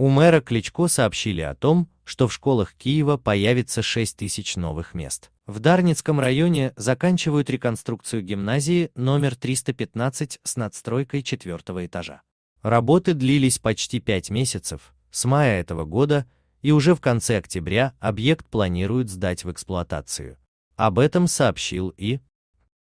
У мэра Кличко сообщили о том, что в школах Киева появится 6 тысяч новых мест. В Дарницком районе заканчивают реконструкцию гимназии номер 315 с надстройкой четвертого этажа. Работы длились почти 5 месяцев, с мая этого года, и уже в конце октября объект планируют сдать в эксплуатацию. Об этом сообщил и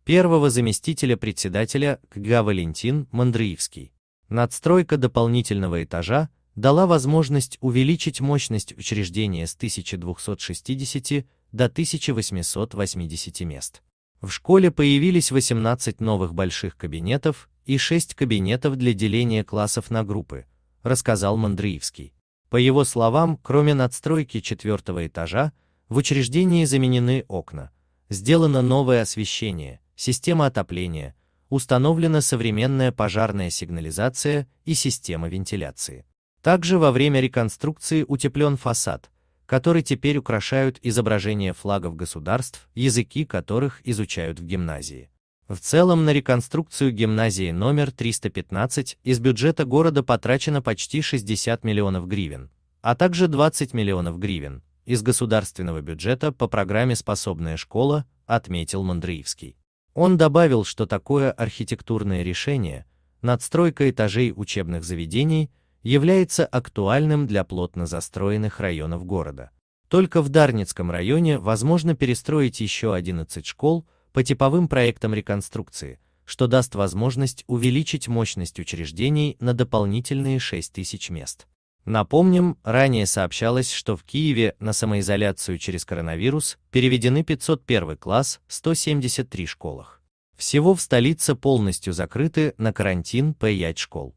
первого заместителя председателя КГА Валентин Мандриевский. Надстройка дополнительного этажа – дала возможность увеличить мощность учреждения с 1260 до 1880 мест. В школе появились 18 новых больших кабинетов и 6 кабинетов для деления классов на группы, рассказал Мандриевский. По его словам, кроме надстройки четвертого этажа, в учреждении заменены окна, сделано новое освещение, система отопления, установлена современная пожарная сигнализация и система вентиляции. Также во время реконструкции утеплен фасад, который теперь украшают изображения флагов государств, языки которых изучают в гимназии. В целом на реконструкцию гимназии номер 315 из бюджета города потрачено почти 60 миллионов гривен, а также 20 миллионов гривен из государственного бюджета по программе «Способная школа», отметил Мандреевский. Он добавил, что такое архитектурное решение, надстройка этажей учебных заведений – является актуальным для плотно застроенных районов города. Только в Дарницком районе возможно перестроить еще 11 школ по типовым проектам реконструкции, что даст возможность увеличить мощность учреждений на дополнительные 6 тысяч мест. Напомним, ранее сообщалось, что в Киеве на самоизоляцию через коронавирус переведены 501 класс 173 школах. Всего в столице полностью закрыты на карантин по 5 школ.